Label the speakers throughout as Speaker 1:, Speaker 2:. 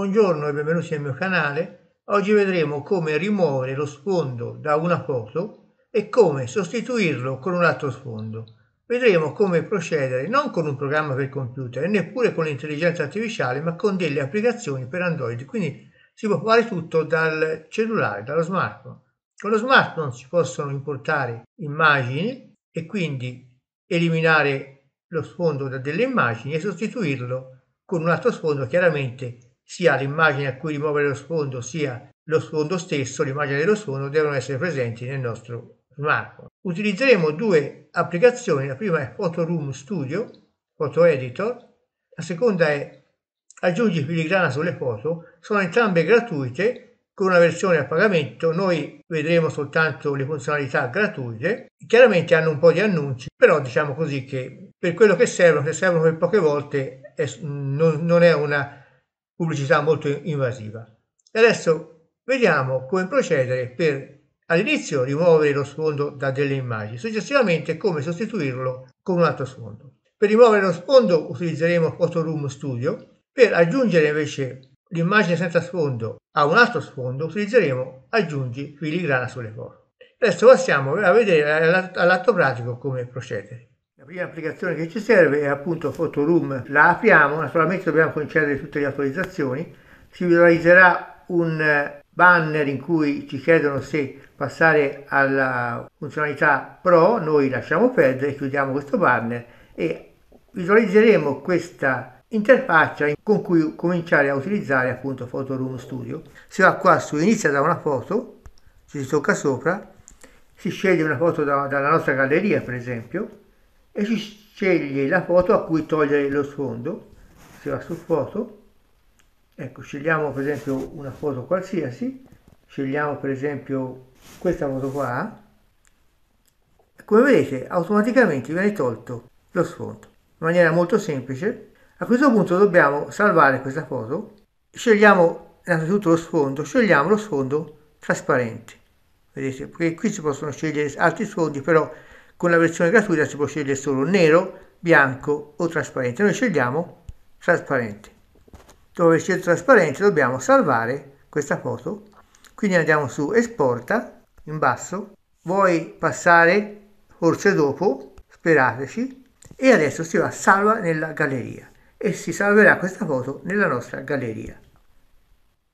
Speaker 1: Buongiorno e benvenuti al mio canale. Oggi vedremo come rimuovere lo sfondo da una foto e come sostituirlo con un altro sfondo. Vedremo come procedere non con un programma per computer neppure con l'intelligenza artificiale ma con delle applicazioni per Android. Quindi si può fare tutto dal cellulare, dallo smartphone. Con lo smartphone si possono importare immagini e quindi eliminare lo sfondo da delle immagini e sostituirlo con un altro sfondo chiaramente sia l'immagine a cui rimuovere lo sfondo sia lo sfondo stesso, l'immagine dello sfondo, devono essere presenti nel nostro smartphone. Utilizzeremo due applicazioni, la prima è Photo Room Studio, Photo Editor, la seconda è Aggiungi filigrana sulle foto, sono entrambe gratuite con una versione a pagamento, noi vedremo soltanto le funzionalità gratuite, chiaramente hanno un po' di annunci, però diciamo così che per quello che servono, che servono per poche volte, è, non, non è una pubblicità molto invasiva. E adesso vediamo come procedere per all'inizio rimuovere lo sfondo da delle immagini, successivamente come sostituirlo con un altro sfondo. Per rimuovere lo sfondo utilizzeremo Photoroom Studio, per aggiungere invece l'immagine senza sfondo a un altro sfondo utilizzeremo aggiungi filigrana sulle forme. Adesso passiamo a vedere all'atto pratico come procedere prima applicazione che ci serve è appunto Photoroom, la apriamo, naturalmente dobbiamo concedere tutte le autorizzazioni, si visualizzerà un eh, banner in cui ci chiedono se passare alla funzionalità Pro, noi lasciamo perdere, chiudiamo questo banner e visualizzeremo questa interfaccia con cui cominciare a utilizzare appunto Photoroom Studio. Si va qua su inizia da una foto, ci si tocca sopra, si sceglie una foto da, dalla nostra galleria per esempio, e si sceglie la foto a cui togliere lo sfondo, si va su foto, ecco scegliamo per esempio una foto qualsiasi, scegliamo per esempio questa foto qua, come vedete automaticamente viene tolto lo sfondo, in maniera molto semplice. A questo punto dobbiamo salvare questa foto, scegliamo innanzitutto lo sfondo, scegliamo lo sfondo trasparente, vedete, perché qui si possono scegliere altri sfondi, però con la versione gratuita si può scegliere solo nero, bianco o trasparente. Noi scegliamo trasparente. Dopo aver scelto trasparente dobbiamo salvare questa foto. Quindi andiamo su esporta, in basso, vuoi passare forse dopo, sperateci, e adesso si va salva nella galleria e si salverà questa foto nella nostra galleria.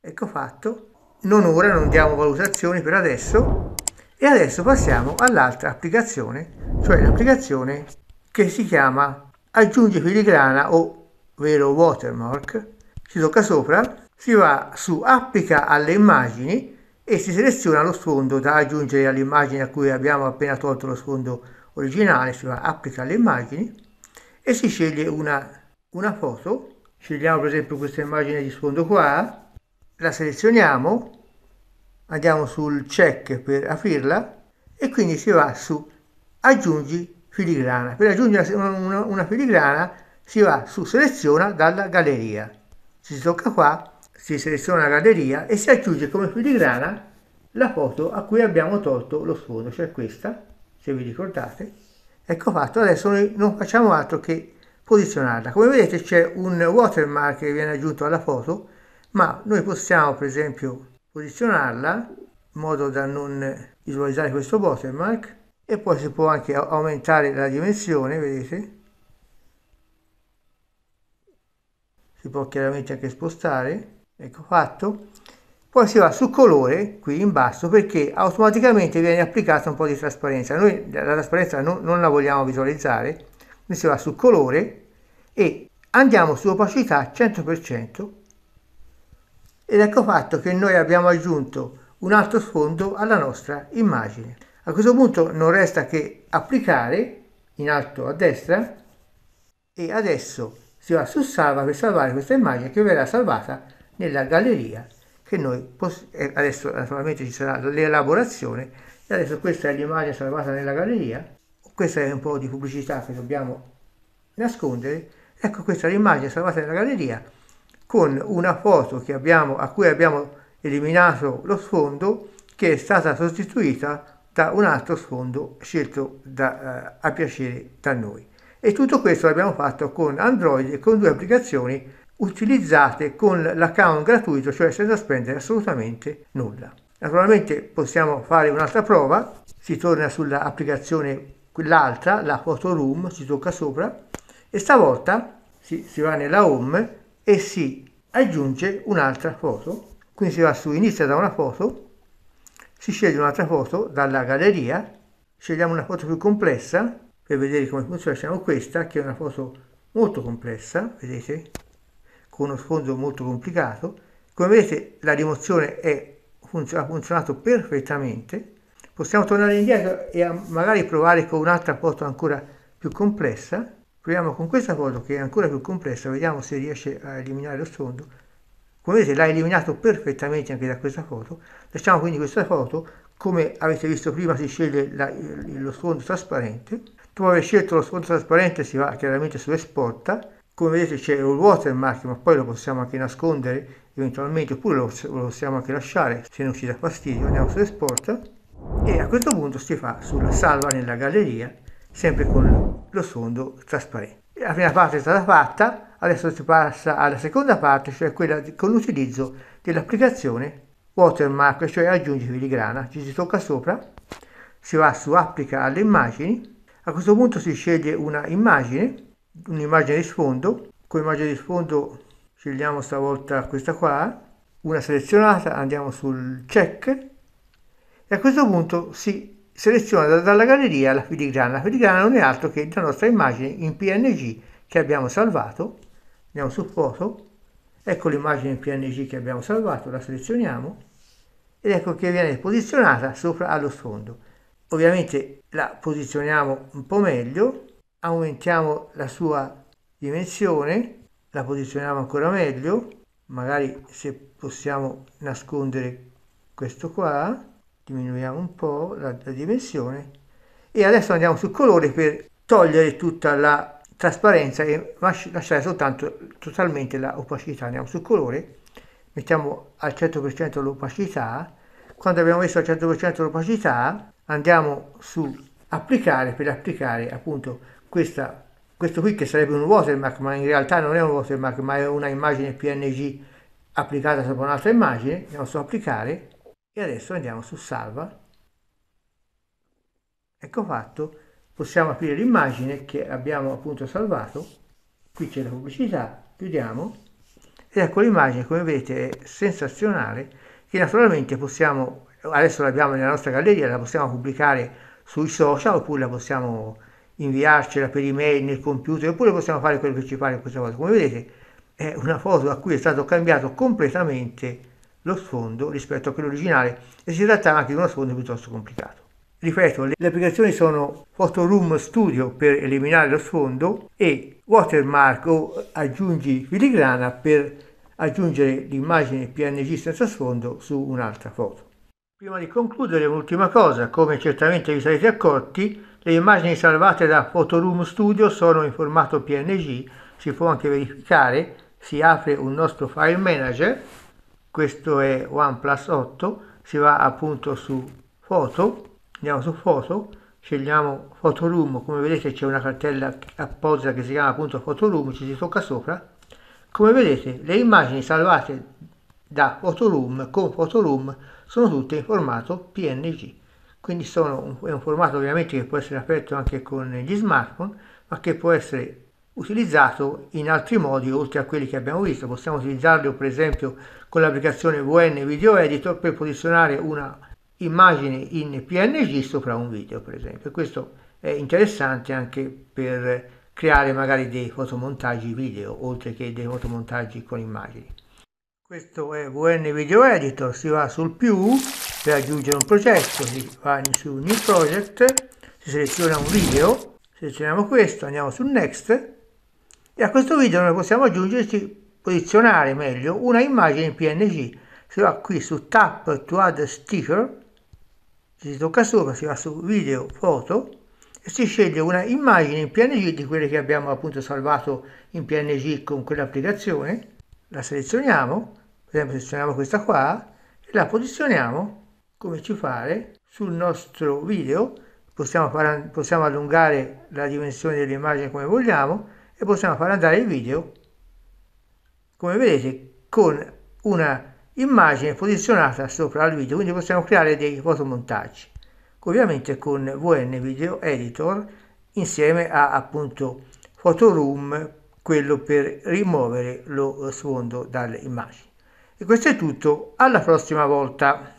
Speaker 1: Ecco fatto. Non ora, non diamo valutazioni per adesso, e adesso passiamo all'altra applicazione, cioè l'applicazione che si chiama aggiunge filigrana, o ovvero Watermark. Si tocca sopra, si va su Applica alle immagini e si seleziona lo sfondo da aggiungere all'immagine a cui abbiamo appena tolto lo sfondo originale, si va Applica alle immagini e si sceglie una, una foto. Scegliamo per esempio questa immagine di sfondo qua, la selezioniamo andiamo sul check per aprirla e quindi si va su aggiungi filigrana per aggiungere una, una, una filigrana si va su seleziona dalla galleria si tocca qua si seleziona la galleria e si aggiunge come filigrana la foto a cui abbiamo tolto lo sfondo cioè questa se vi ricordate ecco fatto adesso noi non facciamo altro che posizionarla come vedete c'è un watermark che viene aggiunto alla foto ma noi possiamo per esempio posizionarla in modo da non visualizzare questo watermark e poi si può anche aumentare la dimensione, vedete? Si può chiaramente anche spostare, ecco fatto. Poi si va sul colore, qui in basso, perché automaticamente viene applicata un po' di trasparenza. Noi la trasparenza non, non la vogliamo visualizzare, quindi si va sul colore e andiamo su opacità 100%, ed ecco fatto che noi abbiamo aggiunto un altro sfondo alla nostra immagine. A questo punto non resta che applicare in alto a destra e adesso si va su salva per salvare questa immagine che verrà salvata nella galleria che noi poss- eh, adesso naturalmente ci sarà l'elaborazione e adesso questa è l'immagine salvata nella galleria questa è un po' di pubblicità che dobbiamo nascondere ecco questa è l'immagine salvata nella galleria con una foto abbiamo, a cui abbiamo eliminato lo sfondo che è stata sostituita da un altro sfondo scelto da, eh, a piacere da noi. E tutto questo l'abbiamo fatto con Android e con due applicazioni utilizzate con l'account gratuito, cioè senza spendere assolutamente nulla. Naturalmente possiamo fare un'altra prova, si torna sull'applicazione quell'altra, la Photo Room, si tocca sopra e stavolta si, si va nella home e si aggiunge un'altra foto. Quindi si va su inizia da una foto, si sceglie un'altra foto dalla galleria, scegliamo una foto più complessa per vedere come funziona, scegliamo questa che è una foto molto complessa, vedete, con uno sfondo molto complicato. Come vedete la rimozione è, ha funzionato perfettamente. Possiamo tornare indietro e magari provare con un'altra foto ancora più complessa Proviamo con questa foto che è ancora più complessa, vediamo se riesce a eliminare lo sfondo. Come vedete l'ha eliminato perfettamente anche da questa foto. Lasciamo quindi questa foto, come avete visto prima si sceglie la, lo sfondo trasparente. Dopo aver scelto lo sfondo trasparente si va chiaramente su esporta. Come vedete c'è un watermark ma poi lo possiamo anche nascondere eventualmente oppure lo, lo possiamo anche lasciare se non ci dà fastidio. Andiamo su esporta e a questo punto si fa sulla salva nella galleria sempre con lo sfondo trasparente. La prima parte è stata fatta, adesso si passa alla seconda parte, cioè quella di, con l'utilizzo dell'applicazione watermark, cioè aggiungi filigrana, ci si tocca sopra, si va su applica alle immagini, a questo punto si sceglie una immagine, un'immagine di sfondo, con immagine di sfondo scegliamo stavolta questa qua, una selezionata, andiamo sul check e a questo punto si seleziona dalla galleria la filigrana. La filigrana non è altro che la nostra immagine in PNG che abbiamo salvato. Andiamo su foto, ecco l'immagine in PNG che abbiamo salvato, la selezioniamo ed ecco che viene posizionata sopra allo sfondo. Ovviamente la posizioniamo un po' meglio, aumentiamo la sua dimensione, la posizioniamo ancora meglio, magari se possiamo nascondere questo qua diminuiamo un po' la, la dimensione e adesso andiamo sul colore per togliere tutta la trasparenza e lasciare soltanto totalmente l'opacità. Andiamo sul colore, mettiamo al 100% l'opacità, quando abbiamo messo al 100% l'opacità andiamo su applicare per applicare appunto questa, questo qui che sarebbe un watermark ma in realtà non è un watermark ma è una immagine PNG applicata sopra un'altra immagine, andiamo su applicare e adesso andiamo su salva ecco fatto possiamo aprire l'immagine che abbiamo appunto salvato qui c'è la pubblicità chiudiamo ed ecco l'immagine come vedete è sensazionale che naturalmente possiamo adesso l'abbiamo nella nostra galleria la possiamo pubblicare sui social oppure la possiamo inviarcela per email nel computer oppure possiamo fare quello che ci pare in questa cosa come vedete è una foto a cui è stato cambiato completamente lo sfondo rispetto a quello originale e si tratta anche di uno sfondo piuttosto complicato. Ripeto, le applicazioni sono Photoroom Studio per eliminare lo sfondo e Watermark o aggiungi filigrana per aggiungere l'immagine PNG senza sfondo su un'altra foto. Prima di concludere un'ultima cosa, come certamente vi sarete accorti, le immagini salvate da Photoroom Studio sono in formato PNG, si può anche verificare, si apre un nostro file manager questo è OnePlus 8 si va appunto su foto andiamo su foto scegliamo photoroom come vedete c'è una cartella apposita che si chiama appunto photoroom ci si tocca sopra come vedete le immagini salvate da photoroom con photoroom sono tutte in formato png quindi sono un, è un formato ovviamente che può essere aperto anche con gli smartphone ma che può essere utilizzato in altri modi oltre a quelli che abbiamo visto. Possiamo utilizzarlo per esempio con l'applicazione VN Video Editor per posizionare una immagine in PNG sopra un video per esempio. Questo è interessante anche per creare magari dei fotomontaggi video oltre che dei fotomontaggi con immagini. Questo è VN Video Editor, si va sul più per aggiungere un progetto, si va su New Project, si seleziona un video, selezioniamo questo, andiamo su Next e a questo video noi possiamo aggiungerci, posizionare meglio, una immagine in PNG. Si va qui su Tap to Add Sticker, si tocca sopra, si va su Video, Foto e si sceglie una immagine in PNG di quelle che abbiamo appunto salvato in PNG con quell'applicazione. La selezioniamo, per esempio selezioniamo questa qua e la posizioniamo come ci pare sul nostro video possiamo, possiamo allungare la dimensione dell'immagine come vogliamo e possiamo far andare il video come vedete con una immagine posizionata sopra al video quindi possiamo creare dei fotomontaggi ovviamente con VN Video Editor insieme a appunto Photoroom quello per rimuovere lo sfondo dalle immagini e questo è tutto alla prossima volta